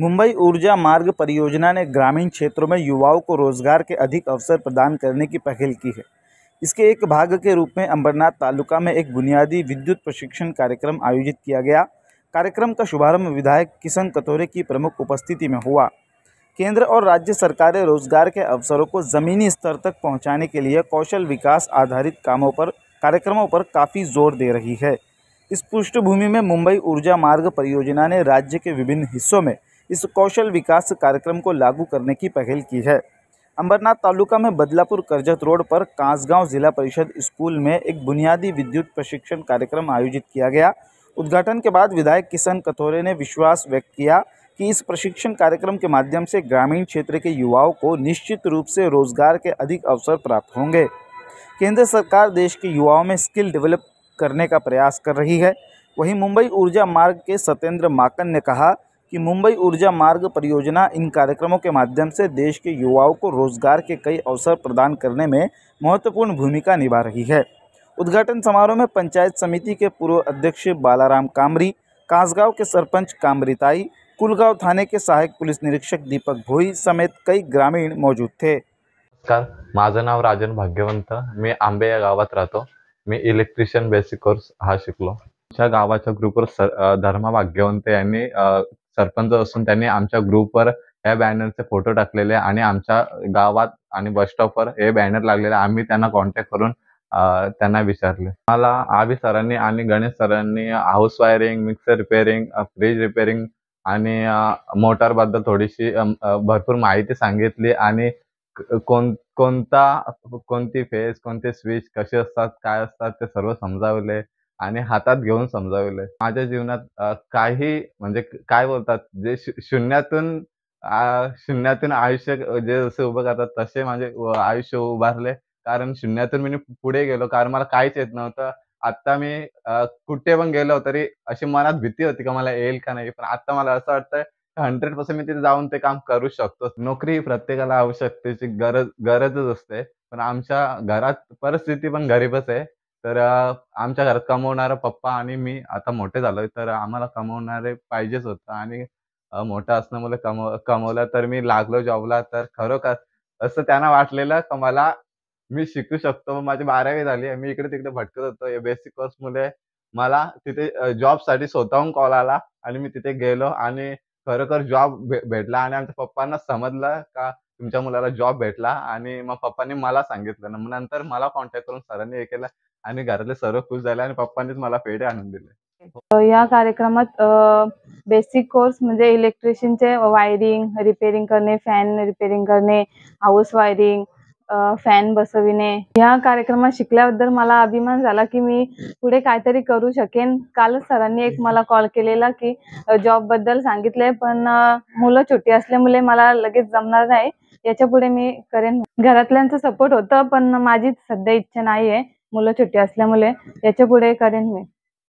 मुंबई ऊर्जा मार्ग परियोजना ने ग्रामीण क्षेत्रों में युवाओं को रोजगार के अधिक अवसर प्रदान करने की पहल की है इसके एक भाग के रूप में अंबरनाथ तालुका में एक बुनियादी विद्युत प्रशिक्षण कार्यक्रम आयोजित किया गया कार्यक्रम का शुभारंभ विधायक किशन कतोरे की प्रमुख उपस्थिति में हुआ केंद्र और राज्य सरकारें रोजगार के अवसरों को ज़मीनी स्तर तक पहुँचाने के लिए कौशल विकास आधारित कामों पर कार्यक्रमों पर काफ़ी जोर दे रही है इस पृष्ठभूमि में मुंबई ऊर्जा मार्ग परियोजना ने राज्य के विभिन्न हिस्सों में इस कौशल विकास कार्यक्रम को लागू करने की पहल की है अंबरनाथ तालुका में बदलापुर करजत रोड पर कांसगांव जिला परिषद स्कूल में एक बुनियादी विद्युत प्रशिक्षण कार्यक्रम आयोजित किया गया उद्घाटन के बाद विधायक किशन कथोरे ने विश्वास व्यक्त किया कि इस प्रशिक्षण कार्यक्रम के माध्यम से ग्रामीण क्षेत्र के युवाओं को निश्चित रूप से रोजगार के अधिक अवसर प्राप्त होंगे केंद्र सरकार देश के युवाओं में स्किल डेवलप करने का प्रयास कर रही है वहीं मुंबई ऊर्जा मार्ग के सत्येंद्र माकन ने कहा कि मुंबई ऊर्जा मार्ग परियोजना इन कार्यक्रमों के माध्यम से देश के युवाओं को रोजगार के कई अवसर प्रदान करने में महत्वपूर्ण भूमिका निभा रही है उद्घाटन समारोह में पंचायत समिति के पूर्व अध्यक्ष बालाराम कामरी कासगांव के सरपंच कामरीताई कुलगांव थाने के सहायक पुलिस निरीक्षक दीपक भोई समेत कई ग्रामीण मौजूद थे नमस्कार माझं नाव राजन भाग्यवंत मैं आंबे या गावात रहो मैं इलेक्ट्रिशियन बेसिक कोर्स हा शिकलो गाँव ग्रुप धर्मा भाग्यवंत सरपंच असून त्यांनी आमच्या ग्रुपवर या बॅनरचे फोटो टाकलेले आणि आमच्या गावात आणि बस स्टॉपवर हे बॅनर लागलेले आम्ही त्यांना कॉन्टॅक्ट करून त्यांना विचारले मला आभी सरांनी आणि गणेश सरांनी house wiring mixer repairing fridge repairing आणि मोटारबद्दल थोडीशी भरपूर माहिती सांगितली आणि कोण कोणता कोणती फेज कोणते स्विच कसे असतात काय असतात ते सर्व समजावले आणि हातात घेऊन समजावले माझ्या जीवनात काही म्हणजे काय बोलतात जे शून्यातून शून्यातून आयुष्य जे जसे उभं करतात तसे माझे आयुष्य उभारले कारण शून्यातून मी पुढे गेलो कारण मला काहीच येत नव्हतं आता मी कुठे पण गेलो तरी अशी मनात भीती होती का मला येईल का नाही पण आता मला असं वाटतंय हंड्रेड पर्सेंट मी तिथे जाऊन ते काम करू शकतो नोकरी ही प्रत्येकाला आवश्यकतेची गरज गरजच असते पण आमच्या घरात परिस्थिती पण गरीबच आहे तर आमच्या घरात कमवणारा पप्पा आणि मी आता मोठे झालोय तर आम्हाला कमवणारे पाहिजेच होतं आणि मोठं असणं मला कमव कमवलं तर मी लागलो जॉबला तर खरोखर असं त्यांना वाटलेलं की मला मी शिकू शकतो माझी बारावी झाली मी इकडे तिकडे भटकत होतो बेसिक कोर्स मुले मला तिथे जॉबसाठी स्वतःहून कॉल आला आणि मी तिथे गेलो आणि खरोखर जॉब भेटला आणि आमच्या पप्पांना समजलं का तुमच्या मुलाला जॉब भेटला आणि मग पप्पांनी मला सांगितलं मग नंतर मला कॉन्टॅक्ट करून सरांनी हे केलं आणि घरातले सर्व खुश झाले आणि पप्पांनीच मला पेढे आणून दिले या कार्यक्रमात बेसिक कोर्स म्हणजे इलेक्ट्रिशियनचे वायरिंग रिपेरिंग करणे फॅन रिपेरिंग करणे हाऊस वायरिंग फॅन बसविणे या कार्यक्रमात शिकल्याबद्दल मला अभिमान झाला की मी पुढे काहीतरी करू शकेन कालच सरांनी एक मला कॉल केलेला की जॉब बद्दल सांगितले पण मुलं छोटी असल्यामुळे मला लगेच जमणार नाही याच्या पुढे मी करेन घरातल्यांचं सपोर्ट होतं पण माझी सध्या इच्छा नाहीये मुलं छोटी असल्यामुळे याच्या पुढे करेन मी